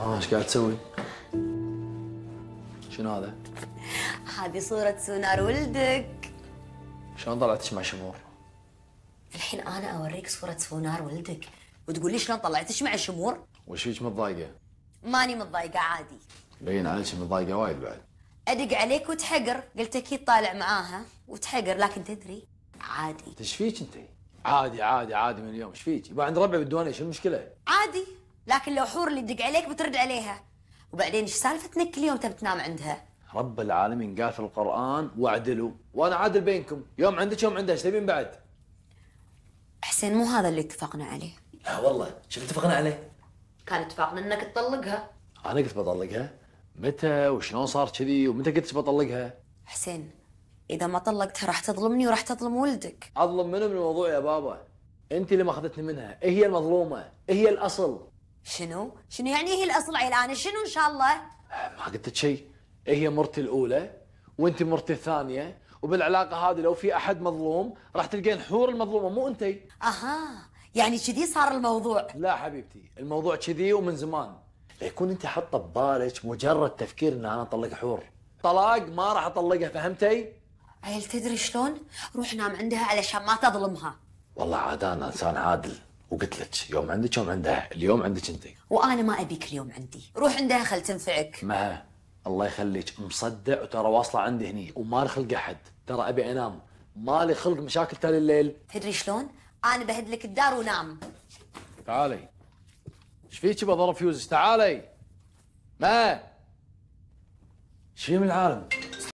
اه ايش قاعد تسوي؟ شنو هذا؟ هذه صورة سونار ولدك شلون طلعتش مع شمور؟ الحين انا اوريك صورة سونار ولدك وتقول لي شلون طلعتش مع شمور؟ وش فيك متضايقة؟ ماني متضايقة عادي بين عليك متضايقة وايد بعد ادق عليك وتحقر قلت اكيد طالع معاها وتحقر لكن تدري عادي ايش فيك انت؟ عادي عادي عادي من اليوم ايش فيك؟ يبقى عند ربعي بالديوانيه شو المشكله؟ عادي لكن لو حور اللي تدق عليك بترد عليها وبعدين ايش سالفتك كل يوم تبي تنام عندها؟ رب العالمين قال في القران واعدلوا وانا عادل بينكم يوم عندك يوم عندها ايش تبين بعد؟ حسين مو هذا اللي اتفقنا عليه لا والله شو اتفقنا عليه؟ كان اتفاقنا انك تطلقها انا قلت بطلقها متى وشلون صار كذي ومتى قلت بطلقها؟ حسين اذا ما طلقتها راح تظلمني وراح تظلم ولدك اظلم منه من الموضوع يا بابا انت اللي ما اخذتني منها إيه هي المظلومه إيه هي الاصل شنو شنو يعني هي الاصل عيلانه شنو ان شاء الله آه، ما قلت شيء إيه هي مرتي الاولى وانت مرتي الثانيه وبالعلاقه هذه لو في احد مظلوم راح تلقين حور المظلومه مو انت اها يعني كذي صار الموضوع لا حبيبتي الموضوع كذي ومن زمان ليكون انت حاطه ببالك مجرد تفكير ان انا اطلق حور طلاق ما راح اطلقها فهمتي عيل تدري شلون؟ روح نام عندها علشان ما تظلمها والله عاد انا انسان عادل وقلت لك يوم عندك يوم عندها اليوم عندك انت وانا ما ابيك اليوم عندي روح عندها خل تنفعك ما الله يخليك مصدع وترى واصله عندي هني وما خلق احد ترى ابي انام مالي خلق مشاكل تالي الليل تدري شلون؟ انا بهد لك الدار ونام تعالي ايش فيك بضرب فيوزك تعالي ما ايش في من العالم